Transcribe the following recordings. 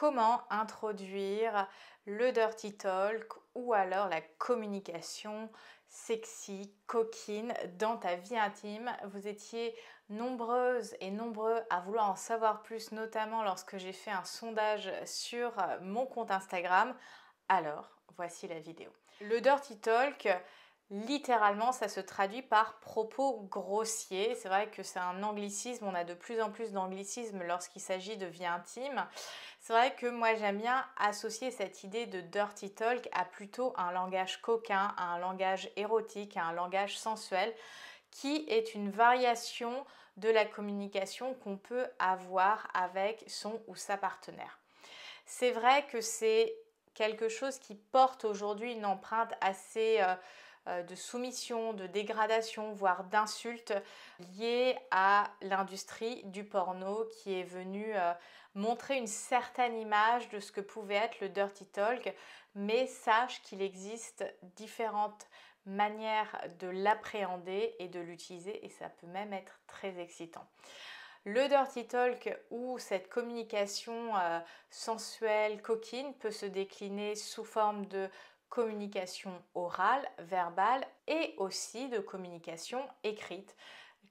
comment introduire le dirty talk ou alors la communication sexy, coquine dans ta vie intime. Vous étiez nombreuses et nombreux à vouloir en savoir plus, notamment lorsque j'ai fait un sondage sur mon compte Instagram. Alors, voici la vidéo. Le dirty talk, Littéralement, ça se traduit par propos grossiers. C'est vrai que c'est un anglicisme, on a de plus en plus d'anglicismes lorsqu'il s'agit de vie intime. C'est vrai que moi j'aime bien associer cette idée de dirty talk à plutôt un langage coquin, à un langage érotique, à un langage sensuel qui est une variation de la communication qu'on peut avoir avec son ou sa partenaire. C'est vrai que c'est quelque chose qui porte aujourd'hui une empreinte assez... Euh, euh, de soumission, de dégradation, voire d'insulte liées à l'industrie du porno qui est venue euh, montrer une certaine image de ce que pouvait être le dirty talk, mais sache qu'il existe différentes manières de l'appréhender et de l'utiliser et ça peut même être très excitant. Le dirty talk ou cette communication euh, sensuelle, coquine peut se décliner sous forme de communication orale, verbale et aussi de communication écrite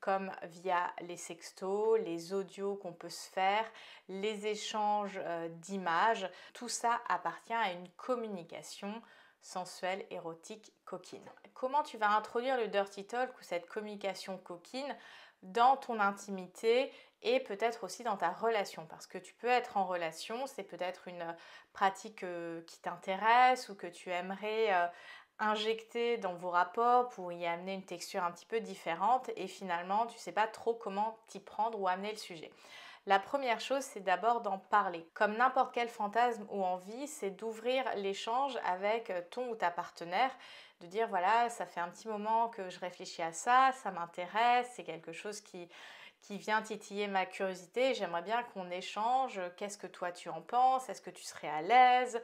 comme via les sextos, les audios qu'on peut se faire, les échanges euh, d'images. Tout ça appartient à une communication sensuelle, érotique, coquine. Comment tu vas introduire le dirty talk ou cette communication coquine dans ton intimité et peut-être aussi dans ta relation parce que tu peux être en relation, c'est peut-être une euh, pratique euh, qui t'intéresse ou que tu aimerais euh, injecter dans vos rapports pour y amener une texture un petit peu différente et finalement tu sais pas trop comment t'y prendre ou amener le sujet. La première chose, c'est d'abord d'en parler. Comme n'importe quel fantasme ou envie, c'est d'ouvrir l'échange avec ton ou ta partenaire, de dire voilà, ça fait un petit moment que je réfléchis à ça, ça m'intéresse, c'est quelque chose qui, qui vient titiller ma curiosité. J'aimerais bien qu'on échange. Qu'est-ce que toi tu en penses Est-ce que tu serais à l'aise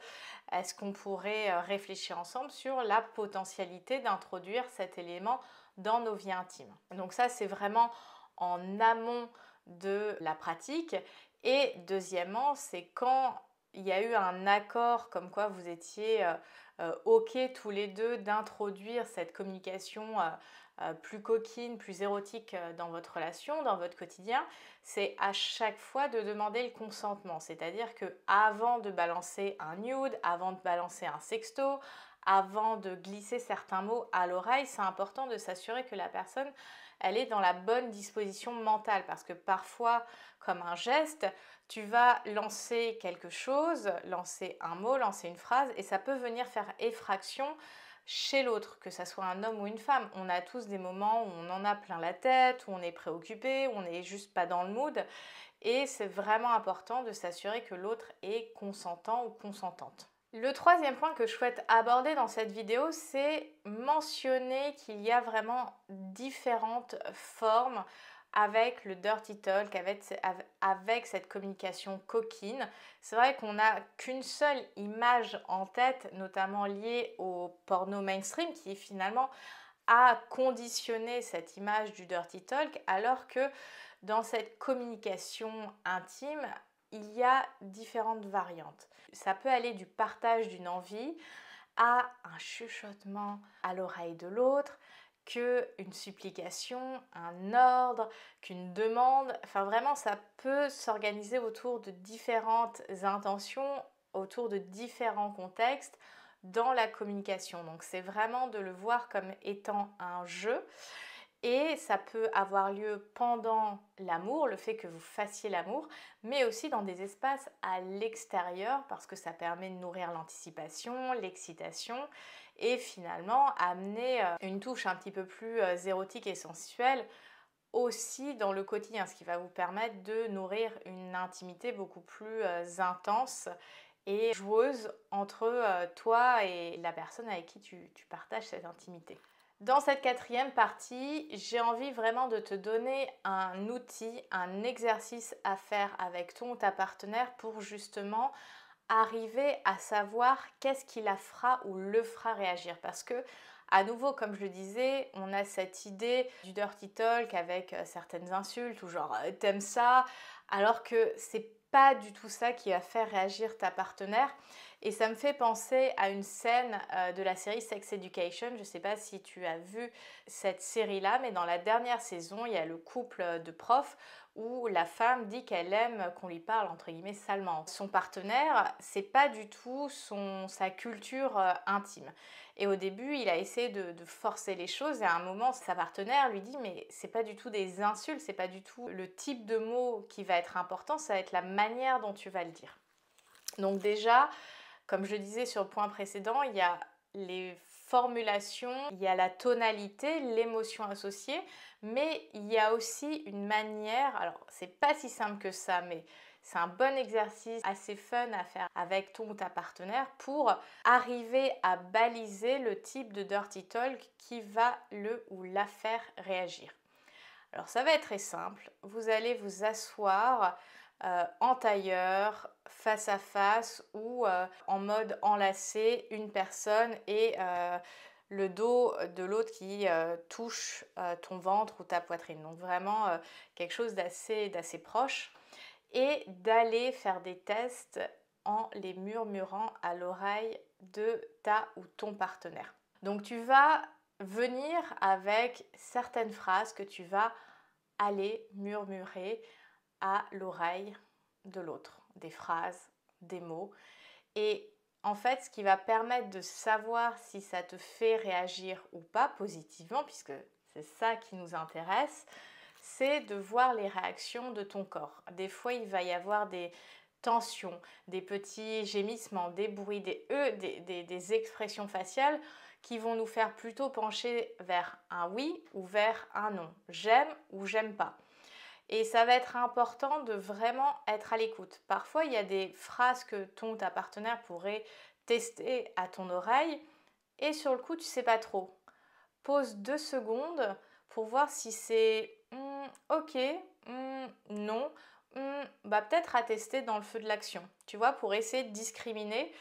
Est-ce qu'on pourrait euh, réfléchir ensemble sur la potentialité d'introduire cet élément dans nos vies intimes Donc ça, c'est vraiment en amont de la pratique. Et deuxièmement, c'est quand il y a eu un accord comme quoi vous étiez euh, euh, OK tous les deux d'introduire cette communication euh, euh, plus coquine, plus érotique dans votre relation, dans votre quotidien, c'est à chaque fois de demander le consentement. C'est-à-dire que avant de balancer un nude, avant de balancer un sexto, avant de glisser certains mots à l'oreille, c'est important de s'assurer que la personne elle est dans la bonne disposition mentale. Parce que parfois, comme un geste, tu vas lancer quelque chose, lancer un mot, lancer une phrase, et ça peut venir faire effraction chez l'autre, que ce soit un homme ou une femme. On a tous des moments où on en a plein la tête, où on est préoccupé, où on n'est juste pas dans le mood. Et c'est vraiment important de s'assurer que l'autre est consentant ou consentante. Le troisième point que je souhaite aborder dans cette vidéo, c'est mentionner qu'il y a vraiment différentes formes avec le dirty talk, avec, cette communication coquine. C'est vrai qu'on n'a qu'une seule image en tête, notamment liée au porno mainstream, qui finalement a conditionné cette image du dirty talk, alors que dans cette communication intime, il y a différentes variantes. Ça peut aller du partage d'une envie à un chuchotement à l'oreille de l'autre, qu'une supplication, un ordre, qu'une demande. Enfin vraiment, ça peut s'organiser autour de différentes intentions, autour de différents contextes dans la communication. Donc c'est vraiment de le voir comme étant un jeu. Et ça peut avoir lieu pendant l'amour, le fait que vous fassiez l'amour, mais aussi dans des espaces à l'extérieur parce que ça permet de nourrir l'anticipation, l'excitation et finalement amener euh, une touche un petit peu plus euh, érotique et sensuelle aussi dans le quotidien, ce qui va vous permettre de nourrir une intimité beaucoup plus euh, intense et joueuse entre toi et la personne avec qui tu, tu partages cette intimité. Dans cette quatrième partie, j'ai envie vraiment de te donner un outil, un exercice à faire avec ton ou ta partenaire pour justement arriver à savoir qu'est-ce qui la fera ou le fera réagir. Parce que à nouveau, comme je le disais, on a cette idée du dirty talk avec euh, certaines insultes ou genre euh, t'aimes ça, alors que c'est pas du tout ça qui va faire réagir ta partenaire. Et ça me fait penser à une scène euh, de la série Sex Education. Je ne sais pas si tu as vu cette série-là, mais dans la dernière saison, il y a le couple de profs la femme dit qu'elle aime qu'on lui parle entre guillemets salement. Son partenaire, c'est pas du tout son, sa culture euh, intime. Et au début, il a essayé de, forcer les choses et à un moment, sa partenaire lui dit mais c'est pas du tout des insultes, c'est pas du tout le type de mot qui va être important, ça va être la manière dont tu vas le dire. Donc déjà, comme je disais sur le point précédent, il y a les formulation, il y a la tonalité, l'émotion associée, mais il y a aussi une manière, alors c'est pas si simple que ça, mais c'est un bon exercice assez fun à faire avec ton ou ta partenaire pour arriver à baliser le type de dirty talk qui va le ou la faire réagir. Alors ça va être très simple, vous allez vous asseoir euh, en tailleur, face à face ou euh, en mode enlacé, une personne et euh, le dos de l'autre qui euh, touche ton ventre ou ta poitrine. Donc vraiment quelque chose d'assez proche. Et d'aller faire des tests en les murmurant à l'oreille de ta ou ton partenaire. Donc tu vas venir avec certaines phrases que tu vas aller murmurer à l'oreille de l'autre des phrases, des mots. Et en fait, ce qui va permettre de savoir si ça te fait réagir ou pas positivement, puisque c'est ça qui nous intéresse, c'est de voir les réactions de ton corps. Des fois, il va y avoir des tensions, des petits gémissements, des bruits, des E, des expressions faciales qui vont nous faire plutôt pencher vers un oui ou vers un non, j'aime ou j'aime pas. Et ça va être important de vraiment être à l'écoute. Parfois, il y a des phrases que ton, ta partenaire pourrait tester à ton oreille et sur le coup, tu sais pas trop. Pose deux secondes pour voir si c'est hmm, ok, hmm, non, hmm, bah peut-être à tester dans le feu de l'action, tu vois, pour essayer de discriminer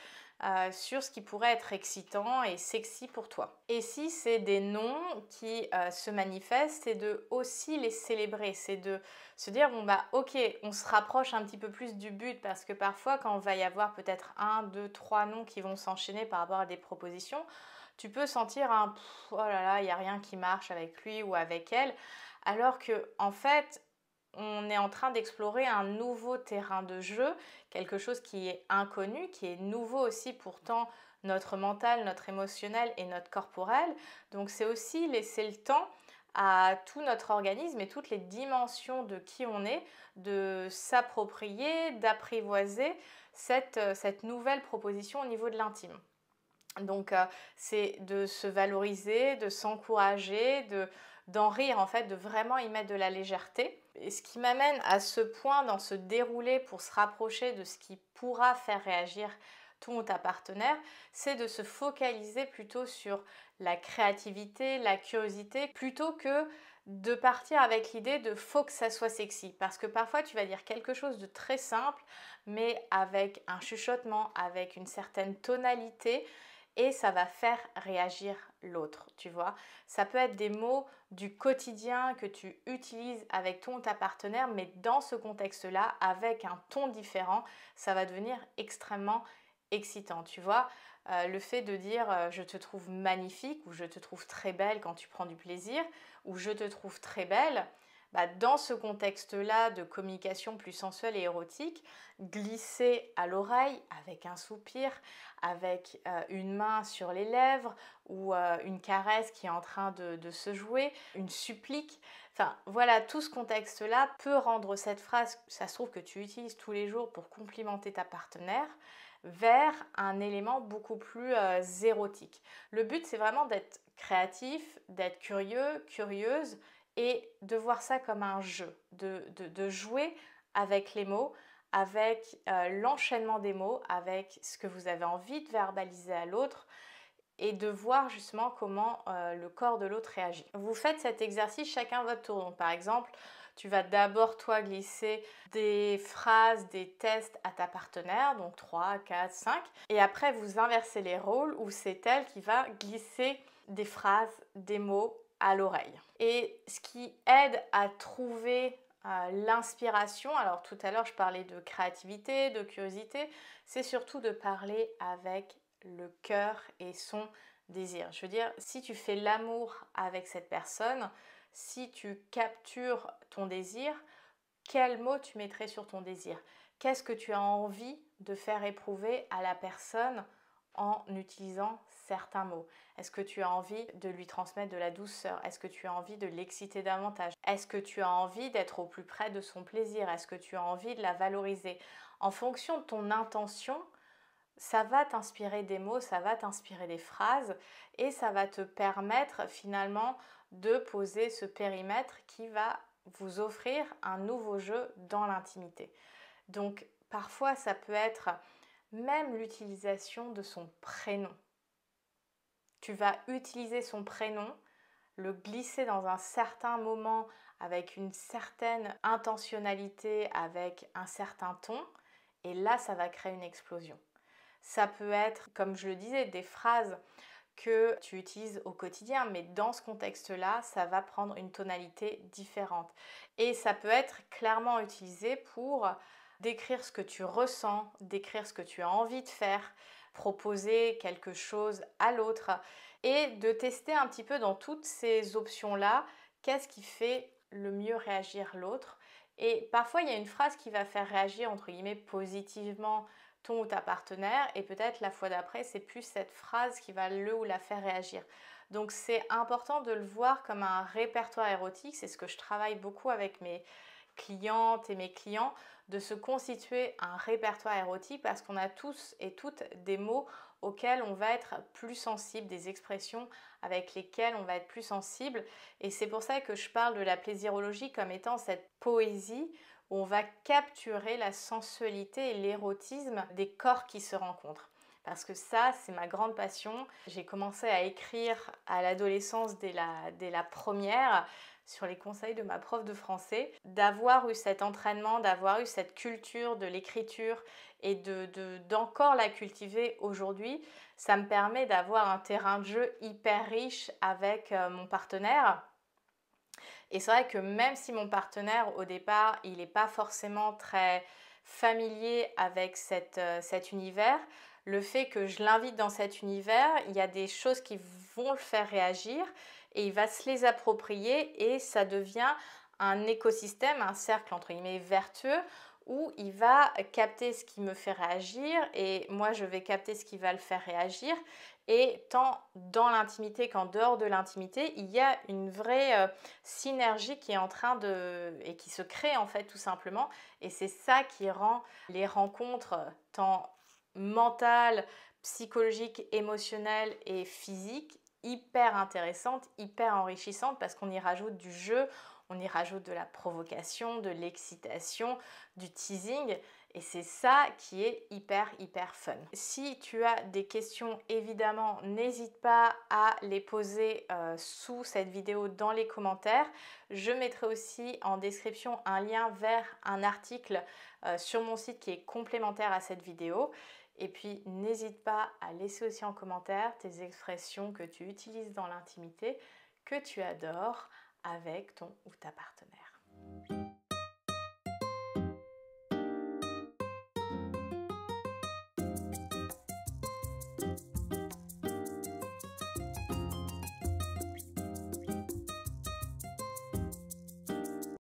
euh, sur ce qui pourrait être excitant et sexy pour toi. Et si c'est des noms qui euh, se manifestent, c'est de aussi les célébrer, c'est de se dire bon bah ok, on se rapproche un petit peu plus du but parce que parfois quand on va y avoir peut-être un, deux, trois noms qui vont s'enchaîner par rapport à des propositions, tu peux sentir un oh là là, il n'y a rien qui marche avec lui ou avec elle. Alors que, en fait, on est en train d'explorer un nouveau terrain de jeu, quelque chose qui est inconnu, qui est nouveau aussi pourtant notre mental, notre émotionnel et notre corporel. Donc c'est aussi laisser le temps à tout notre organisme et toutes les dimensions de qui on est de s'approprier, d'apprivoiser cette, euh, cette nouvelle proposition au niveau de l'intime. Donc euh, c'est de se valoriser, de s'encourager, de, d'en rire, en fait, de vraiment y mettre de la légèreté. Et ce qui m'amène à ce point dans ce déroulé pour se rapprocher de ce qui pourra faire réagir ton ou ta partenaire, c'est de se focaliser plutôt sur la créativité, la curiosité, plutôt que de partir avec l'idée de faut que ça soit sexy. Parce que parfois tu vas dire quelque chose de très simple, mais avec un chuchotement, avec une certaine tonalité et ça va faire réagir l'autre, tu vois. Ça peut être des mots du quotidien que tu utilises avec ton ou ta partenaire, mais dans ce contexte-là, avec un ton différent, ça va devenir extrêmement excitant, tu vois. Euh, le fait de dire euh, je te trouve magnifique ou je te trouve très belle quand tu prends du plaisir ou je te trouve très belle, bah, dans ce contexte-là de communication plus sensuelle et érotique, glisser à l'oreille avec un soupir, avec euh, une main sur les lèvres ou euh, une caresse qui est en train de, se jouer, une supplique, Enfin, voilà, tout ce contexte-là peut rendre cette phrase, ça se trouve que tu utilises tous les jours pour complimenter ta partenaire, vers un élément beaucoup plus euh, érotique. Le but, c'est vraiment d'être créatif, d'être curieux, curieuse, et de voir ça comme un jeu, de, jouer avec les mots, avec euh, l'enchaînement des mots, avec ce que vous avez envie de verbaliser à l'autre et de voir justement comment euh, le corps de l'autre réagit. Vous faites cet exercice chacun votre tour. Donc, par exemple, tu vas d'abord toi glisser des phrases, des tests à ta partenaire, donc 3, 4, 5, et après vous inversez les rôles où c'est elle qui va glisser des phrases, des mots à l'oreille. Et ce qui aide à trouver euh, l'inspiration, alors tout à l'heure je parlais de créativité, de curiosité, c'est surtout de parler avec le cœur et son désir. Je veux dire, si tu fais l'amour avec cette personne, si tu captures ton désir, quel mot tu mettrais sur ton désir Qu'est-ce que tu as envie de faire éprouver à la personne en utilisant certains mots Est-ce que tu as envie de lui transmettre de la douceur Est-ce que tu as envie de l'exciter davantage Est-ce que tu as envie d'être au plus près de son plaisir Est-ce que tu as envie de la valoriser En fonction de ton intention, ça va t'inspirer des mots, ça va t'inspirer des phrases et ça va te permettre finalement de poser ce périmètre qui va vous offrir un nouveau jeu dans l'intimité. Donc parfois ça peut être même l'utilisation de son prénom tu vas utiliser son prénom, le glisser dans un certain moment avec une certaine intentionnalité, avec un certain ton, et là, ça va créer une explosion. Ça peut être, comme je le disais, des phrases que tu utilises au quotidien, mais dans ce contexte-là, ça va prendre une tonalité différente. Et ça peut être clairement utilisé pour décrire ce que tu ressens, décrire ce que tu as envie de faire, proposer quelque chose à l'autre et de tester un petit peu dans toutes ces options-là qu'est-ce qui fait le mieux réagir l'autre. Et parfois, il y a une phrase qui va faire réagir, entre guillemets, positivement ton ou ta partenaire, et peut-être la fois d'après, c'est plus cette phrase qui va le ou la faire réagir. Donc c'est important de le voir comme un répertoire érotique, c'est ce que je travaille beaucoup avec mes clientes et mes clients, de se constituer un répertoire érotique parce qu'on a tous et toutes des mots auxquels on va être plus sensible, des expressions avec lesquelles on va être plus sensible. Et c'est pour ça que je parle de la plaisirologie comme étant cette poésie où on va capturer la sensualité et l'érotisme des corps qui se rencontrent parce que ça, c'est ma grande passion. J'ai commencé à écrire à l'adolescence dès la, dès la première sur les conseils de ma prof de français, d'avoir eu cet entraînement, d'avoir eu cette culture de l'écriture et d'encore de, la cultiver aujourd'hui, ça me permet d'avoir un terrain de jeu hyper riche avec euh, mon partenaire. Et c'est vrai que même si mon partenaire au départ, il n'est pas forcément très familier avec euh, cet univers, le fait que je l'invite dans cet univers, il y a des choses qui vont le faire réagir, et il va se les approprier et ça devient un écosystème, un cercle entre guillemets vertueux où il va capter ce qui me fait réagir et moi je vais capter ce qui va le faire réagir. Et tant dans l'intimité qu'en dehors de l'intimité, il y a une vraie euh, synergie qui est en train de... et qui se crée en fait tout simplement. Et c'est ça qui rend les rencontres euh, tant mentales, psychologiques, émotionnelles et physiques hyper intéressante, hyper enrichissante parce qu'on y rajoute du jeu, on y rajoute de la provocation, de l'excitation, du teasing. Et c'est ça qui est hyper, hyper fun. Si tu as des questions, évidemment, n'hésite pas à les poser euh, sous cette vidéo dans les commentaires. Je mettrai aussi en description un lien vers un article euh, sur mon site qui est complémentaire à cette vidéo. Et puis, n'hésite pas à laisser aussi en commentaire tes expressions que tu utilises dans l'intimité, que tu adores avec ton ou ta partenaire.